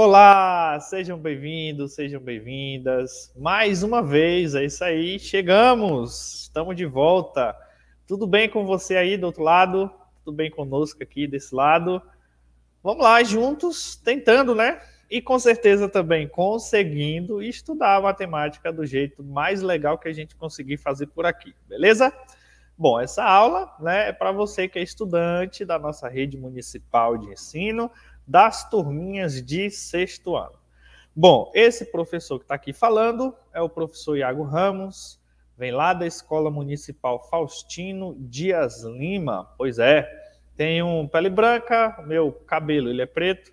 Olá, sejam bem-vindos, sejam bem-vindas. Mais uma vez, é isso aí, chegamos, estamos de volta. Tudo bem com você aí do outro lado? Tudo bem conosco aqui desse lado? Vamos lá, juntos, tentando, né? E com certeza também conseguindo estudar a matemática do jeito mais legal que a gente conseguir fazer por aqui, beleza? Bom, essa aula né, é para você que é estudante da nossa rede municipal de ensino, das turminhas de sexto ano. Bom, esse professor que está aqui falando é o professor Iago Ramos, vem lá da Escola Municipal Faustino Dias Lima. Pois é, tenho pele branca, meu cabelo ele é preto.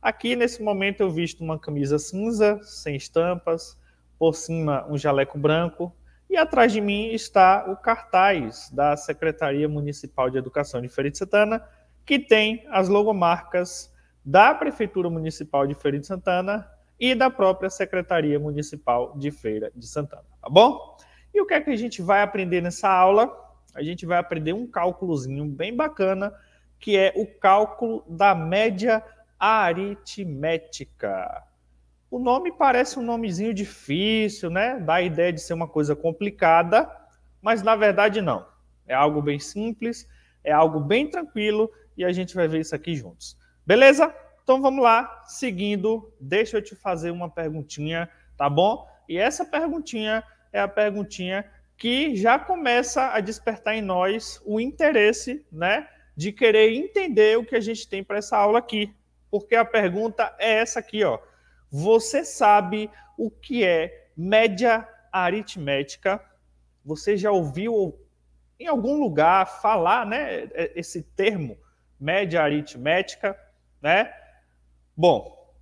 Aqui nesse momento eu visto uma camisa cinza, sem estampas, por cima um jaleco branco e atrás de mim está o cartaz da Secretaria Municipal de Educação de Feira de Santana, que tem as logomarcas da Prefeitura Municipal de Feira de Santana e da própria Secretaria Municipal de Feira de Santana, tá bom? E o que é que a gente vai aprender nessa aula? A gente vai aprender um cálculozinho bem bacana, que é o cálculo da média aritmética. O nome parece um nomezinho difícil, né? Dá a ideia de ser uma coisa complicada, mas na verdade não. É algo bem simples, é algo bem tranquilo e a gente vai ver isso aqui juntos. Beleza? Então vamos lá, seguindo, deixa eu te fazer uma perguntinha, tá bom? E essa perguntinha é a perguntinha que já começa a despertar em nós o interesse, né, de querer entender o que a gente tem para essa aula aqui. Porque a pergunta é essa aqui, ó. Você sabe o que é média aritmética? Você já ouviu em algum lugar falar, né, esse termo média aritmética? né? Bom,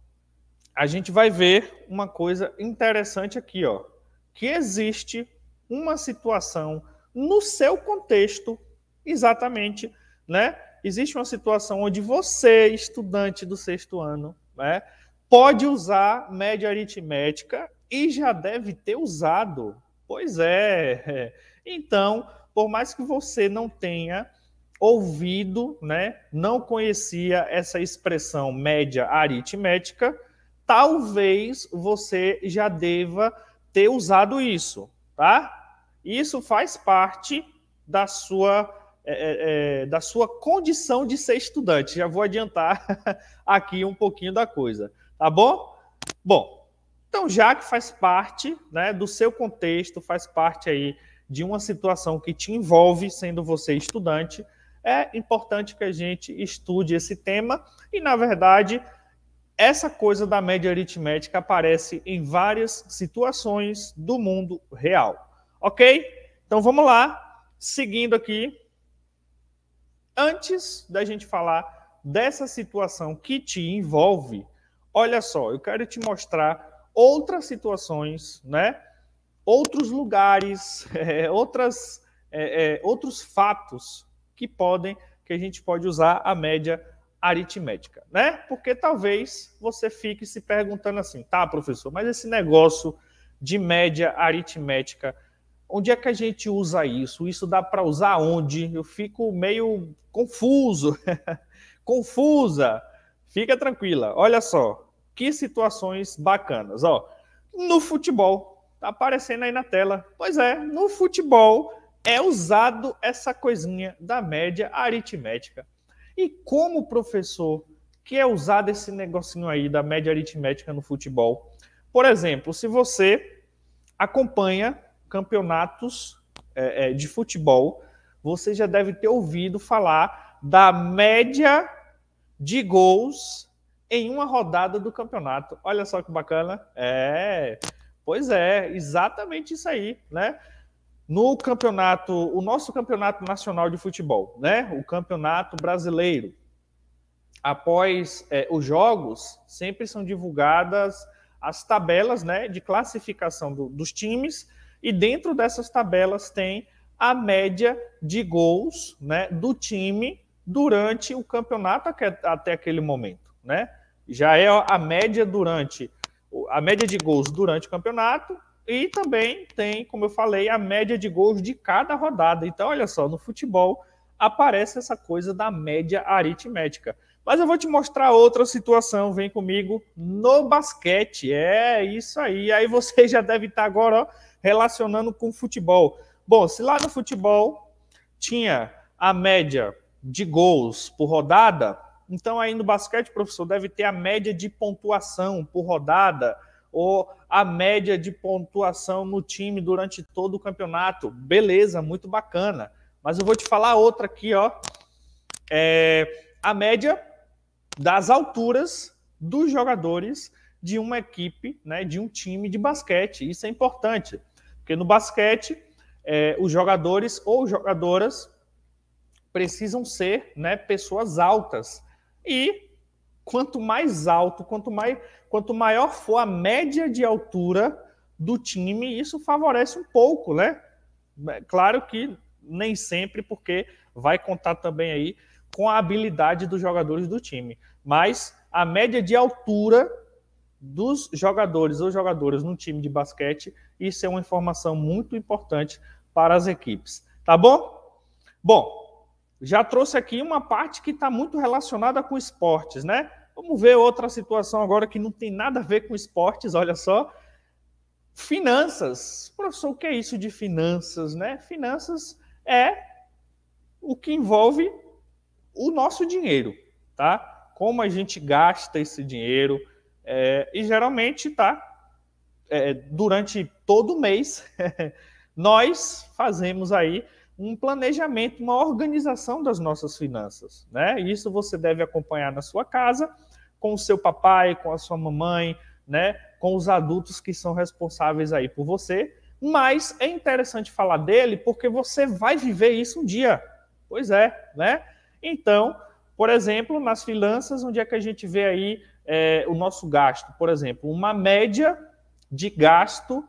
a gente vai ver uma coisa interessante aqui, ó, que existe uma situação no seu contexto exatamente, né? Existe uma situação onde você, estudante do sexto ano, né, pode usar média aritmética e já deve ter usado. Pois é. Então, por mais que você não tenha ouvido, né, não conhecia essa expressão média aritmética, talvez você já deva ter usado isso, tá? Isso faz parte da sua é, é, é da sua condição de ser estudante. Já vou adiantar aqui um pouquinho da coisa, tá bom? Bom, então já que faz parte, né, do seu contexto, faz parte aí de uma situação que te envolve, sendo você estudante, é importante que a gente estude esse tema e, na verdade, essa coisa da média aritmética aparece em várias situações do mundo real. Ok? Então vamos lá, seguindo aqui. Antes da gente falar dessa situação que te envolve, olha só, eu quero te mostrar outras situações, né? Outros lugares, é, outras, é, é, outros fatos que podem, que a gente pode usar a média aritmética, né? Porque talvez você fique se perguntando assim, tá, professor, mas esse negócio de média aritmética, onde é que a gente usa isso? Isso dá para usar onde? Eu fico meio confuso, confusa. Fica tranquila. Olha só, que situações bacanas, ó. No futebol, tá aparecendo aí na tela. Pois é, no futebol é usado essa coisinha da média aritmética. E como professor que é usado esse negocinho aí da média aritmética no futebol? Por exemplo, se você acompanha campeonatos é, é, de futebol, você já deve ter ouvido falar da média de gols em uma rodada do campeonato. Olha só que bacana. É, pois é, exatamente isso aí, né? no campeonato, o nosso campeonato nacional de futebol, né? O campeonato brasileiro. Após é, os jogos, sempre são divulgadas as tabelas, né, de classificação do, dos times e dentro dessas tabelas tem a média de gols, né, do time durante o campeonato até aquele momento, né? Já é a média durante a média de gols durante o campeonato e também tem, como eu falei, a média de gols de cada rodada. Então, olha só, no futebol aparece essa coisa da média aritmética. Mas eu vou te mostrar outra situação, vem comigo, no basquete. É isso aí. Aí você já deve estar agora ó, relacionando com futebol. Bom, se lá no futebol tinha a média de gols por rodada, então aí no basquete, professor, deve ter a média de pontuação por rodada, ou a média de pontuação no time durante todo o campeonato. Beleza, muito bacana. Mas eu vou te falar outra aqui, ó. É a média das alturas dos jogadores de uma equipe, né, de um time de basquete. Isso é importante, porque no basquete é, os jogadores ou jogadoras precisam ser, né, pessoas altas. E quanto mais alto, quanto, mais, quanto maior for a média de altura do time, isso favorece um pouco, né? É claro que nem sempre, porque vai contar também aí com a habilidade dos jogadores do time. Mas a média de altura dos jogadores ou jogadoras no time de basquete, isso é uma informação muito importante para as equipes. Tá bom? Bom, já trouxe aqui uma parte que está muito relacionada com esportes, né? Vamos ver outra situação agora que não tem nada a ver com esportes, olha só. Finanças. Professor, o que é isso de finanças, né? Finanças é o que envolve o nosso dinheiro, tá? Como a gente gasta esse dinheiro. É, e geralmente, tá? É, durante todo mês, nós fazemos aí um planejamento, uma organização das nossas finanças, né? Isso você deve acompanhar na sua casa, com o seu papai, com a sua mamãe, né? Com os adultos que são responsáveis aí por você. Mas é interessante falar dele porque você vai viver isso um dia. Pois é, né? Então, por exemplo, nas finanças, onde é que a gente vê aí é, o nosso gasto? Por exemplo, uma média de gasto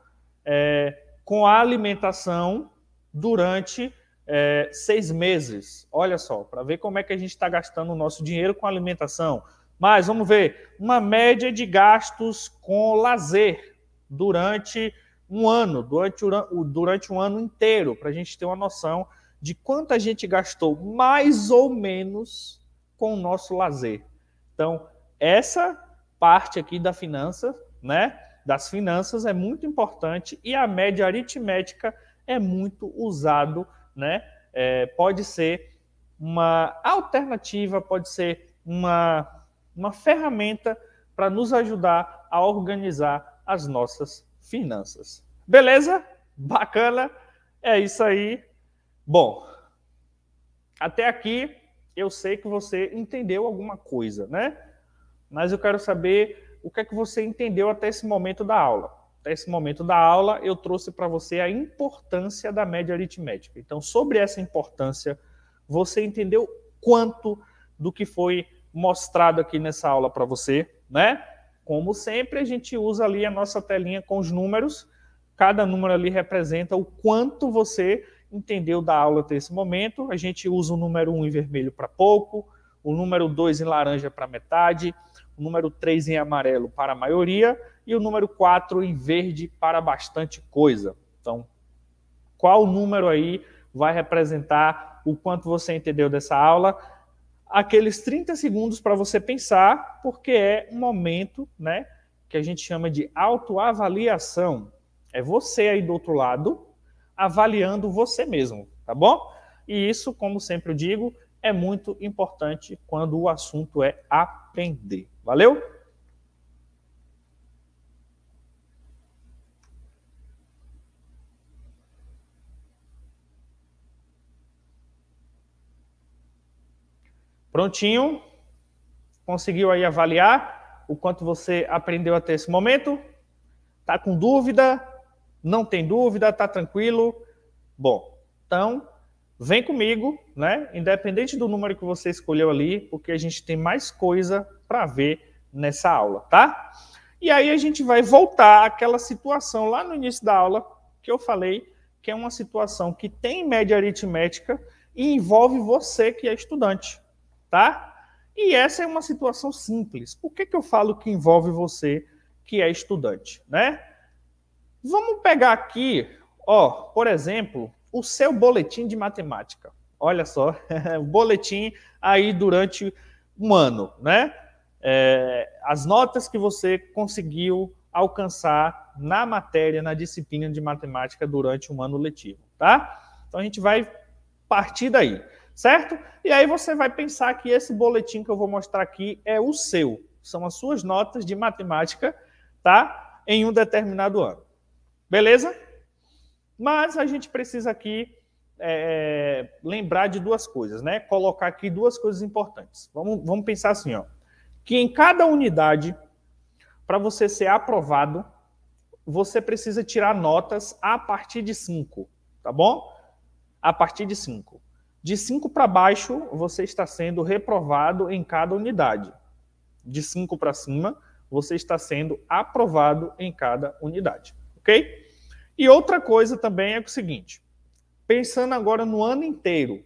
é, com a alimentação durante é, seis meses. Olha só, para ver como é que a gente está gastando o nosso dinheiro com alimentação. Mas vamos ver, uma média de gastos com lazer durante um ano, durante, durante um ano inteiro, para a gente ter uma noção de quanto a gente gastou, mais ou menos, com o nosso lazer. Então, essa parte aqui da finança, né? Das finanças é muito importante e a média aritmética é muito usado, né? É, pode ser uma alternativa, pode ser uma, uma ferramenta para nos ajudar a organizar as nossas finanças. Beleza? Bacana? É isso aí. Bom, até aqui eu sei que você entendeu alguma coisa, né? Mas eu quero saber o que é que você entendeu até esse momento da aula até esse momento da aula, eu trouxe para você a importância da média aritmética. Então, sobre essa importância, você entendeu quanto do que foi mostrado aqui nessa aula para você, né? Como sempre, a gente usa ali a nossa telinha com os números. Cada número ali representa o quanto você entendeu da aula até esse momento. A gente usa o número 1 em vermelho para pouco, o número 2 em laranja para metade, o número 3 em amarelo para a maioria e o número 4 em verde para bastante coisa. Então, qual número aí vai representar o quanto você entendeu dessa aula? Aqueles 30 segundos para você pensar, porque é um momento, né, que a gente chama de autoavaliação. É você aí do outro lado avaliando você mesmo, tá bom? E isso, como sempre eu digo, é muito importante quando o assunto é aprender. Valeu? Prontinho? Conseguiu aí avaliar o quanto você aprendeu até esse momento? Tá com dúvida? Não tem dúvida? Tá tranquilo? Bom, então Vem comigo, né? Independente do número que você escolheu ali, porque a gente tem mais coisa para ver nessa aula, tá? E aí a gente vai voltar àquela situação lá no início da aula que eu falei, que é uma situação que tem média aritmética e envolve você que é estudante, tá? E essa é uma situação simples. Por que, que eu falo que envolve você que é estudante, né? Vamos pegar aqui, ó, por exemplo, o seu boletim de matemática. Olha só, o boletim aí durante um ano, né? É, as notas que você conseguiu alcançar na matéria, na disciplina de matemática durante um ano letivo, tá? Então a gente vai partir daí, certo? E aí você vai pensar que esse boletim que eu vou mostrar aqui é o seu, são as suas notas de matemática, tá? Em um determinado ano. Beleza? Mas a gente precisa aqui é, lembrar de duas coisas, né? Colocar aqui duas coisas importantes. Vamos, vamos pensar assim, ó, que em cada unidade, para você ser aprovado, você precisa tirar notas a partir de 5, tá bom? A partir de 5. De 5 para baixo, você está sendo reprovado em cada unidade. De 5 para cima, você está sendo aprovado em cada unidade, ok? E outra coisa também é o seguinte: pensando agora no ano inteiro,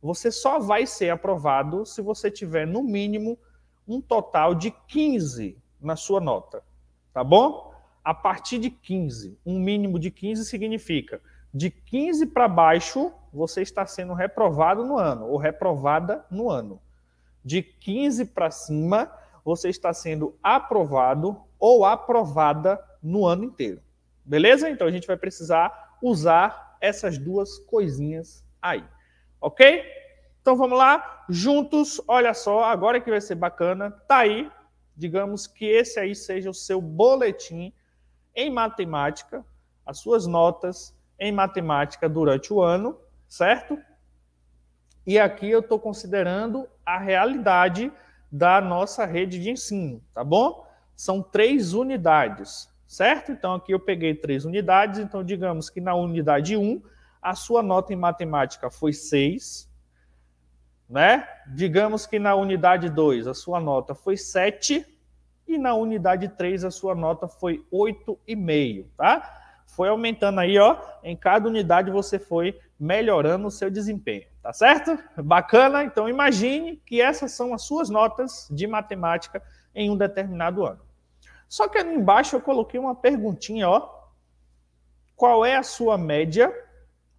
você só vai ser aprovado se você tiver, no mínimo, um total de 15 na sua nota. Tá bom? A partir de 15, um mínimo de 15 significa de 15 para baixo, você está sendo reprovado no ano ou reprovada no ano. De 15 para cima, você está sendo aprovado ou aprovada no ano inteiro. Beleza? Então a gente vai precisar usar essas duas coisinhas aí. Ok? Então vamos lá, juntos, olha só, agora que vai ser bacana, tá aí, digamos que esse aí seja o seu boletim em matemática, as suas notas em matemática durante o ano, certo? E aqui eu estou considerando a realidade da nossa rede de ensino, tá bom? São três unidades certo? Então aqui eu peguei três unidades, então digamos que na unidade 1 a sua nota em matemática foi 6, né? Digamos que na unidade 2 a sua nota foi 7 e na unidade 3 a sua nota foi 8,5, tá? Foi aumentando aí, ó, em cada unidade você foi melhorando o seu desempenho, tá certo? Bacana? Então imagine que essas são as suas notas de matemática em um determinado ano. Só que ali embaixo eu coloquei uma perguntinha, ó. Qual é a sua média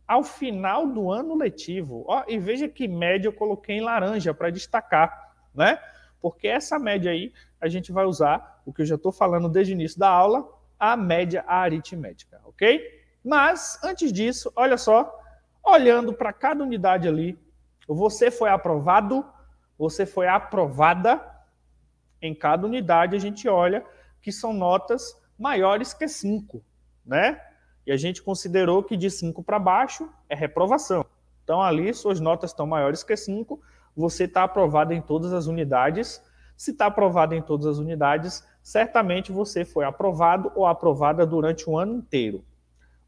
ao final do ano letivo? Ó, e veja que média eu coloquei em laranja para destacar, né? Porque essa média aí a gente vai usar o que eu já estou falando desde o início da aula, a média aritmética, ok? Mas antes disso, olha só, olhando para cada unidade ali, você foi aprovado, você foi aprovada. Em cada unidade a gente olha que são notas maiores que 5, né? E a gente considerou que de 5 para baixo é reprovação. Então, ali, suas notas estão maiores que 5, você está aprovado em todas as unidades. Se está aprovado em todas as unidades, certamente você foi aprovado ou aprovada durante o ano inteiro.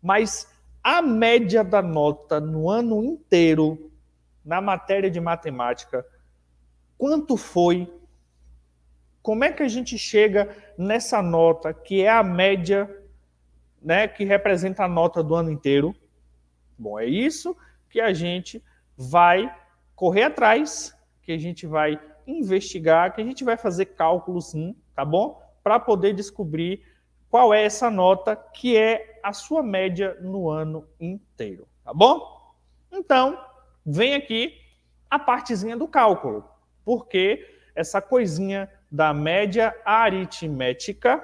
Mas a média da nota no ano inteiro, na matéria de matemática, quanto foi? Como é que a gente chega nessa nota, que é a média, né, que representa a nota do ano inteiro. Bom, é isso que a gente vai correr atrás, que a gente vai investigar, que a gente vai fazer cálculos, sim, tá bom? Para poder descobrir qual é essa nota que é a sua média no ano inteiro, tá bom? Então, vem aqui a partezinha do cálculo, porque essa coisinha da média aritmética,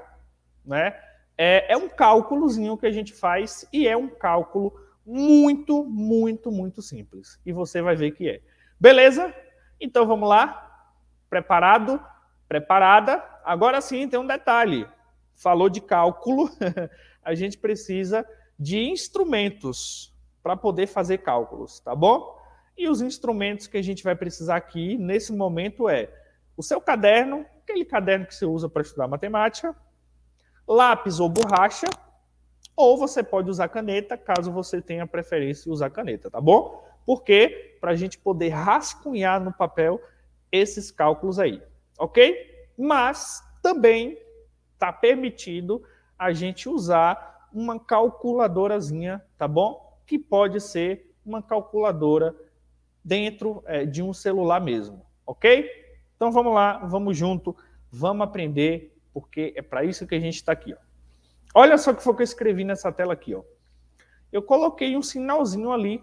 né? É, é um cálculozinho que a gente faz e é um cálculo muito, muito, muito simples. E você vai ver que é. Beleza? Então vamos lá. Preparado? Preparada? Agora sim, tem um detalhe. Falou de cálculo, a gente precisa de instrumentos para poder fazer cálculos, tá bom? E os instrumentos que a gente vai precisar aqui nesse momento é o seu caderno, aquele caderno que você usa para estudar matemática, lápis ou borracha, ou você pode usar caneta, caso você tenha preferência de usar caneta, tá bom? Porque para a gente poder rascunhar no papel esses cálculos aí, ok? Mas também está permitido a gente usar uma calculadorazinha, tá bom? Que pode ser uma calculadora dentro é, de um celular mesmo, ok? Então vamos lá, vamos junto, vamos aprender, porque é para isso que a gente está aqui. Ó. Olha só o que foi que eu escrevi nessa tela aqui. Ó. Eu coloquei um sinalzinho ali,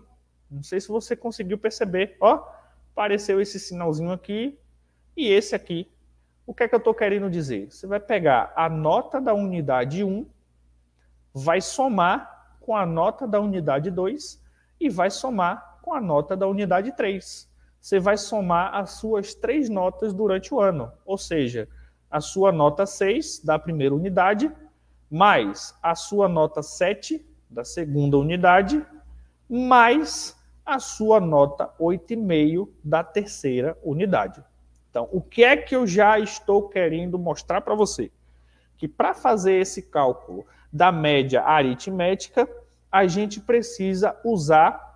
não sei se você conseguiu perceber, ó, apareceu esse sinalzinho aqui e esse aqui. O que é que eu estou querendo dizer? Você vai pegar a nota da unidade 1, vai somar com a nota da unidade 2 e vai somar com a nota da unidade 3 você vai somar as suas três notas durante o ano, ou seja, a sua nota 6 da primeira unidade, mais a sua nota 7 da segunda unidade, mais a sua nota 8,5 da terceira unidade. Então, o que é que eu já estou querendo mostrar para você? Que para fazer esse cálculo da média aritmética, a gente precisa usar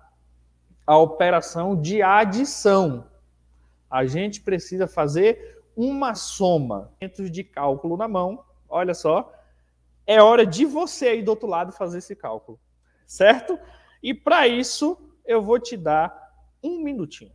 a operação de adição. A gente precisa fazer uma soma de cálculo na mão. Olha só, é hora de você aí do outro lado fazer esse cálculo, certo? E para isso eu vou te dar um minutinho.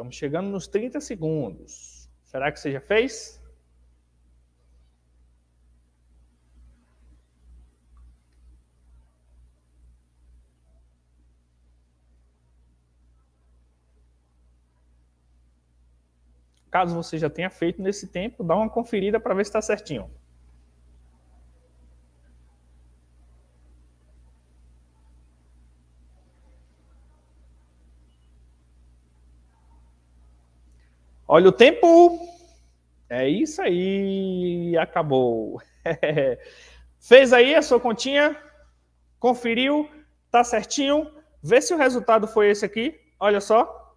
Estamos chegando nos 30 segundos. Será que você já fez? Caso você já tenha feito nesse tempo, dá uma conferida para ver se está certinho. Olha o tempo. É isso aí. Acabou. Fez aí a sua continha? Conferiu? Tá certinho? Vê se o resultado foi esse aqui. Olha só.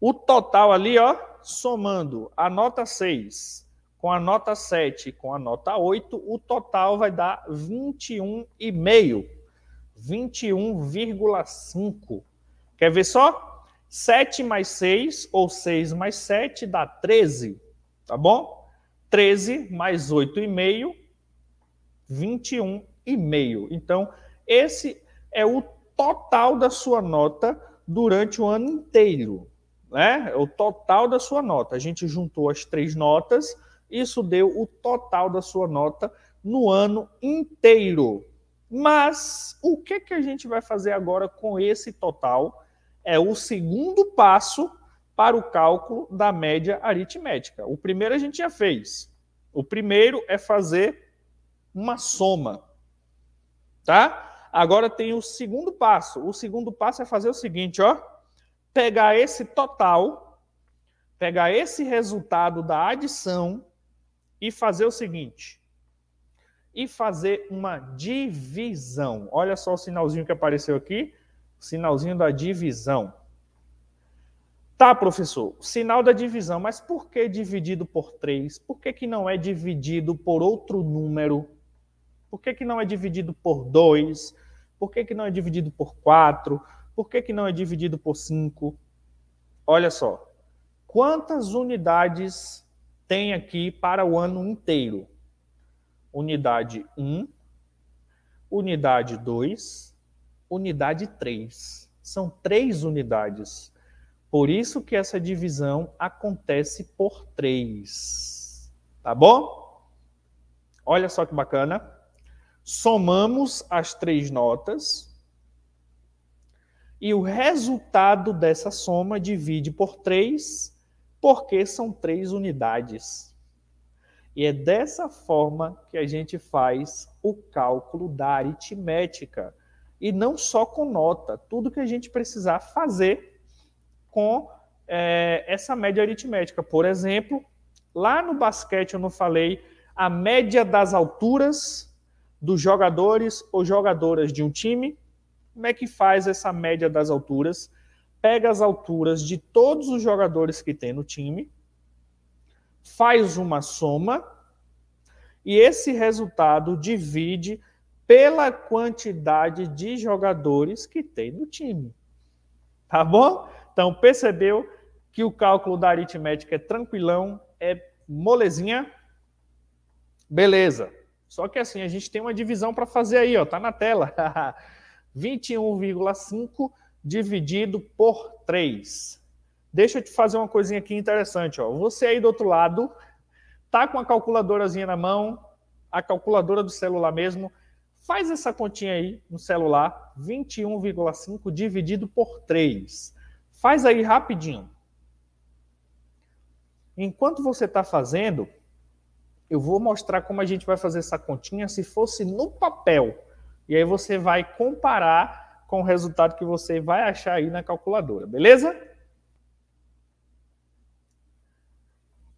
O total ali, ó, somando a nota 6 com a nota 7 com a nota 8, o total vai dar 21,5. 21,5. Quer ver só? 7 mais 6, ou 6 mais 7, dá 13, tá bom? 13 mais 8,5, 21,5. Então, esse é o total da sua nota durante o ano inteiro, né? É o total da sua nota. A gente juntou as três notas, isso deu o total da sua nota no ano inteiro. Mas o que que a gente vai fazer agora com esse total? é o segundo passo para o cálculo da média aritmética. O primeiro a gente já fez. O primeiro é fazer uma soma. Tá? Agora tem o segundo passo. O segundo passo é fazer o seguinte, ó: pegar esse total, pegar esse resultado da adição e fazer o seguinte, e fazer uma divisão. Olha só o sinalzinho que apareceu aqui. Sinalzinho da divisão. Tá, professor, sinal da divisão, mas por que dividido por 3? Por que, que não é dividido por outro número? Por que, que não é dividido por 2? Por que, que não é dividido por 4? Por que, que não é dividido por 5? Olha só, quantas unidades tem aqui para o ano inteiro? Unidade 1, unidade 2, unidade 3. São três unidades. Por isso que essa divisão acontece por três. Tá bom? Olha só que bacana. Somamos as três notas e o resultado dessa soma divide por três, porque são três unidades. E é dessa forma que a gente faz o cálculo da aritmética e não só com nota, tudo que a gente precisar fazer com é, essa média aritmética. Por exemplo, lá no basquete eu não falei a média das alturas dos jogadores ou jogadoras de um time. Como é que faz essa média das alturas? Pega as alturas de todos os jogadores que tem no time, faz uma soma e esse resultado divide pela quantidade de jogadores que tem no time. Tá bom? Então, percebeu que o cálculo da aritmética é tranquilão, é molezinha? Beleza. Só que assim, a gente tem uma divisão para fazer aí, ó, tá na tela. 21,5 dividido por 3. Deixa eu te fazer uma coisinha aqui interessante, ó. Você aí do outro lado tá com a calculadorazinha na mão, a calculadora do celular mesmo, Faz essa continha aí no celular, 21,5 dividido por 3. Faz aí rapidinho. Enquanto você está fazendo, eu vou mostrar como a gente vai fazer essa continha se fosse no papel. E aí você vai comparar com o resultado que você vai achar aí na calculadora, beleza?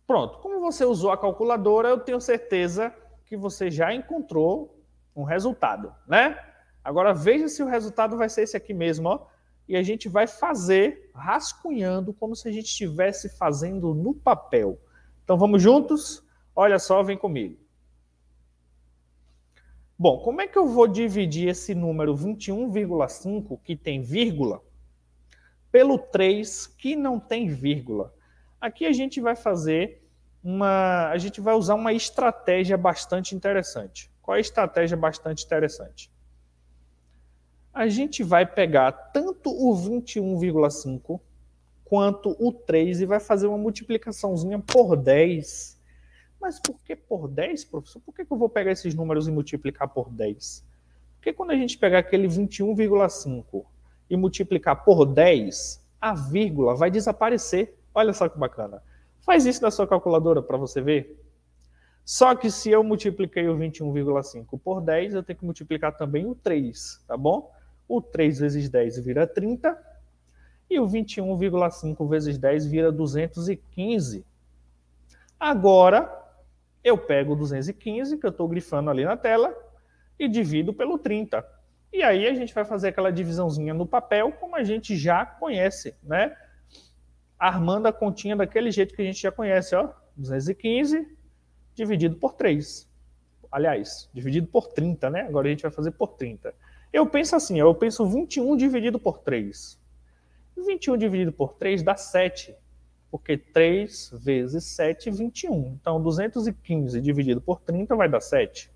Pronto, como você usou a calculadora, eu tenho certeza que você já encontrou um resultado, né? Agora veja se o resultado vai ser esse aqui mesmo, ó. E a gente vai fazer rascunhando como se a gente estivesse fazendo no papel. Então vamos juntos? Olha só, vem comigo. Bom, como é que eu vou dividir esse número 21,5 que tem vírgula pelo 3 que não tem vírgula? Aqui a gente vai fazer uma, a gente vai usar uma estratégia bastante interessante. Qual é a estratégia bastante interessante? A gente vai pegar tanto o 21,5 quanto o 3 e vai fazer uma multiplicaçãozinha por 10. Mas por que por 10, professor? Por que, que eu vou pegar esses números e multiplicar por 10? Porque quando a gente pegar aquele 21,5 e multiplicar por 10, a vírgula vai desaparecer. Olha só que bacana. Faz isso na sua calculadora para você ver. Só que se eu multipliquei o 21,5 por 10, eu tenho que multiplicar também o 3, tá bom? O 3 vezes 10 vira 30 e o 21,5 vezes 10 vira 215. Agora, eu pego o 215, que eu estou grifando ali na tela, e divido pelo 30. E aí a gente vai fazer aquela divisãozinha no papel, como a gente já conhece, né? Armando a continha daquele jeito que a gente já conhece, ó. 215 dividido por 3. Aliás, dividido por 30, né? Agora a gente vai fazer por 30. Eu penso assim, eu penso 21 dividido por 3. 21 dividido por 3 dá 7, porque 3 vezes 7 é 21. Então, 215 dividido por 30 vai dar 7.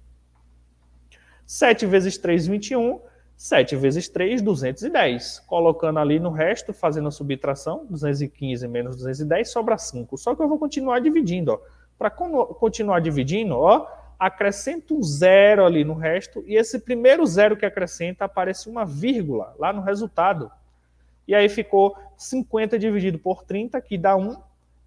7 vezes 3, 21. 7 vezes 3, 210. Colocando ali no resto, fazendo a subtração, 215 menos 210, sobra 5. Só que eu vou continuar dividindo. Ó. Para continuar dividindo, ó, acrescenta um zero ali no resto, e esse primeiro zero que acrescenta aparece uma vírgula lá no resultado. E aí ficou 50 dividido por 30, que dá 1.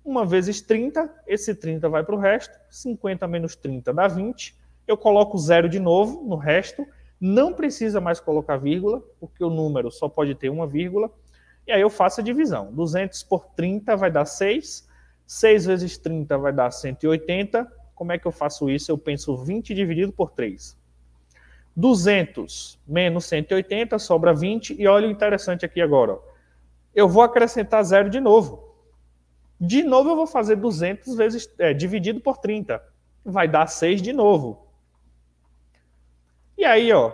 Uma vezes 30, esse 30 vai para o resto. 50 menos 30 dá 20. Eu coloco zero de novo no resto. Não precisa mais colocar vírgula, porque o número só pode ter uma vírgula. E aí eu faço a divisão. 200 por 30 vai dar 6. 6 vezes 30 vai dar 180. Como é que eu faço isso? Eu penso 20 dividido por 3. 200 menos 180 sobra 20. E olha o interessante aqui agora. Eu vou acrescentar zero de novo. De novo eu vou fazer 200 vezes é, dividido por 30. Vai dar 6 de novo. E aí, ó,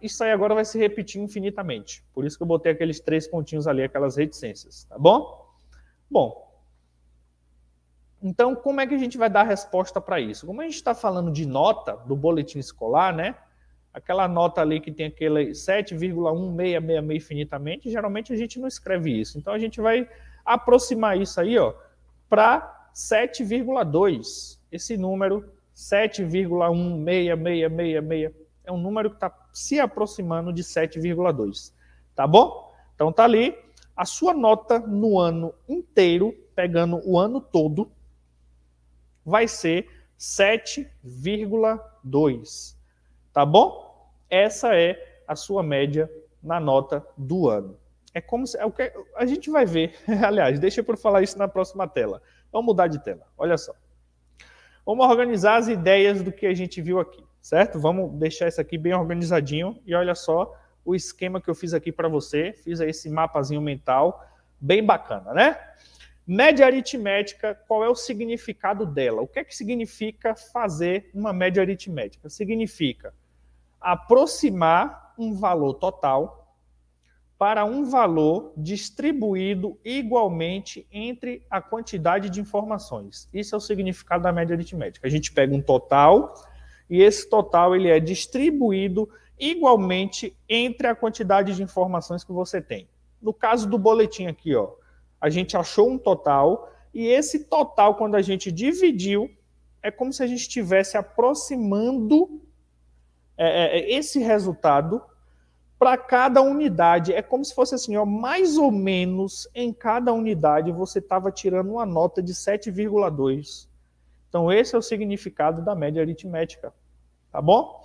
isso aí agora vai se repetir infinitamente. Por isso que eu botei aqueles três pontinhos ali, aquelas reticências, tá bom? Bom, então, como é que a gente vai dar resposta para isso? Como a gente está falando de nota do boletim escolar, né? Aquela nota ali que tem aquele 7,1666 infinitamente, geralmente a gente não escreve isso. Então, a gente vai aproximar isso aí, ó, para 7,2. Esse número 7,16666 é um número que está se aproximando de 7,2. Tá bom? Então tá ali a sua nota no ano inteiro, pegando o ano todo, vai ser 7,2. Tá bom? Essa é a sua média na nota do ano. É como se. É o que, a gente vai ver. Aliás, deixa eu falar isso na próxima tela. Vamos mudar de tela. Olha só. Vamos organizar as ideias do que a gente viu aqui, certo? Vamos deixar isso aqui bem organizadinho. E olha só o esquema que eu fiz aqui para você. Fiz esse mapazinho mental. Bem bacana, né? Média aritmética, qual é o significado dela? O que é que significa fazer uma média aritmética? Significa aproximar um valor total para um valor distribuído igualmente entre a quantidade de informações. Isso é o significado da média aritmética. A gente pega um total e esse total ele é distribuído igualmente entre a quantidade de informações que você tem. No caso do boletim aqui, ó, a gente achou um total, e esse total, quando a gente dividiu, é como se a gente estivesse aproximando é, é, é esse resultado para cada unidade. É como se fosse assim, ó, mais ou menos em cada unidade você estava tirando uma nota de 7,2. Então, esse é o significado da média aritmética. Tá bom?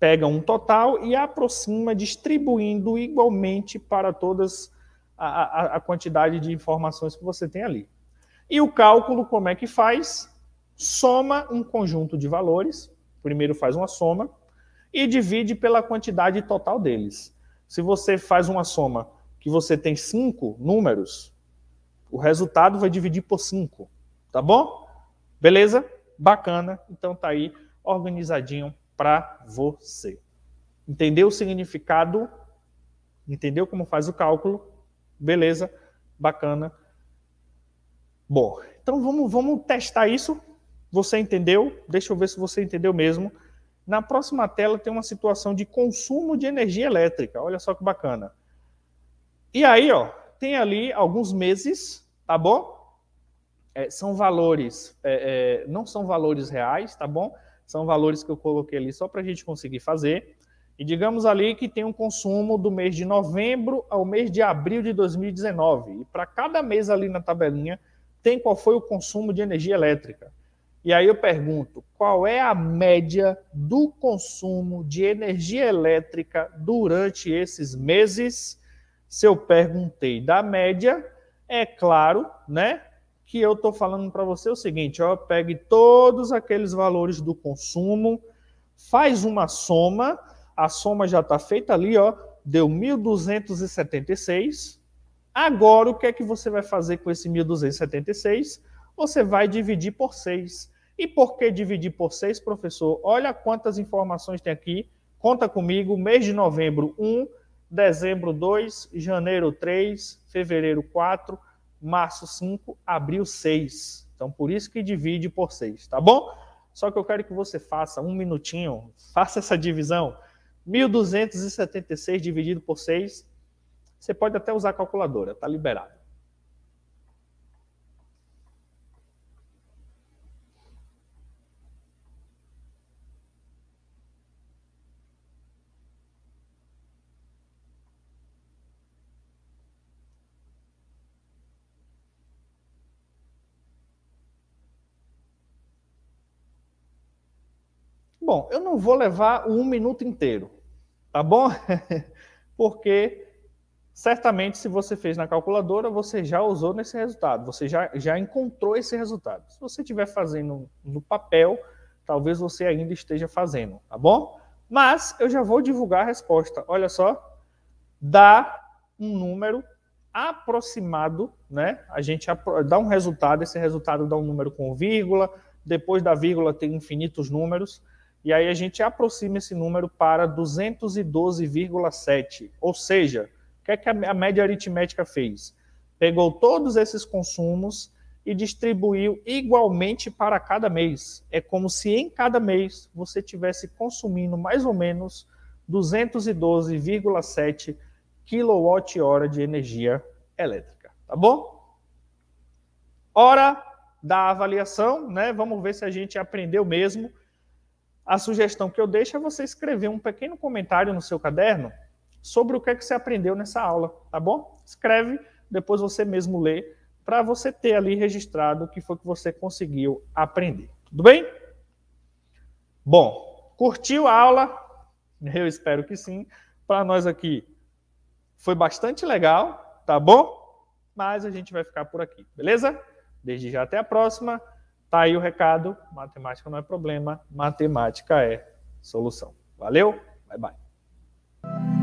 Pega um total e aproxima, distribuindo igualmente para todas as a, a quantidade de informações que você tem ali. E o cálculo, como é que faz? Soma um conjunto de valores, primeiro faz uma soma, e divide pela quantidade total deles. Se você faz uma soma que você tem cinco números, o resultado vai dividir por cinco, tá bom? Beleza? Bacana. Então tá aí organizadinho para você. Entendeu o significado? Entendeu como faz o cálculo? Beleza? Bacana. Bom, então vamos, vamos testar isso. Você entendeu? Deixa eu ver se você entendeu mesmo. Na próxima tela tem uma situação de consumo de energia elétrica. Olha só que bacana. E aí, ó, tem ali alguns meses, tá bom? É, são valores, é, é, não são valores reais, tá bom? São valores que eu coloquei ali só para a gente conseguir fazer. E digamos ali que tem um consumo do mês de novembro ao mês de abril de 2019. E para cada mês ali na tabelinha tem qual foi o consumo de energia elétrica. E aí eu pergunto, qual é a média do consumo de energia elétrica durante esses meses? Se eu perguntei da média, é claro, né, que eu estou falando para você o seguinte, ó, pegue todos aqueles valores do consumo, faz uma soma a soma já está feita ali, ó, deu 1.276. Agora, o que é que você vai fazer com esse 1.276? Você vai dividir por 6. E por que dividir por 6, professor? Olha quantas informações tem aqui. Conta comigo, mês de novembro 1, dezembro 2, janeiro 3, fevereiro 4, março 5, abril 6. Então, por isso que divide por 6, tá bom? Só que eu quero que você faça um minutinho, faça essa divisão 1.276 dividido por 6, você pode até usar a calculadora, está liberado. Bom, eu não vou levar um minuto inteiro, tá bom? Porque certamente se você fez na calculadora, você já usou nesse resultado, você já, já encontrou esse resultado. Se você estiver fazendo no papel, talvez você ainda esteja fazendo, tá bom? Mas eu já vou divulgar a resposta. Olha só, dá um número aproximado, né? A gente dá um resultado, esse resultado dá um número com vírgula, depois da vírgula tem infinitos números. E aí a gente aproxima esse número para 212,7. Ou seja, o que é que a média aritmética fez? Pegou todos esses consumos e distribuiu igualmente para cada mês. É como se em cada mês você tivesse consumindo mais ou menos 212,7 kWh de energia elétrica, tá bom? Hora da avaliação, né? Vamos ver se a gente aprendeu mesmo a sugestão que eu deixo é você escrever um pequeno comentário no seu caderno sobre o que, é que você aprendeu nessa aula, tá bom? Escreve, depois você mesmo lê, para você ter ali registrado o que foi que você conseguiu aprender. Tudo bem? Bom, curtiu a aula? Eu espero que sim. Para nós aqui foi bastante legal, tá bom? Mas a gente vai ficar por aqui, beleza? Desde já até a próxima. Tá aí o recado. Matemática não é problema, matemática é solução. Valeu, bye bye.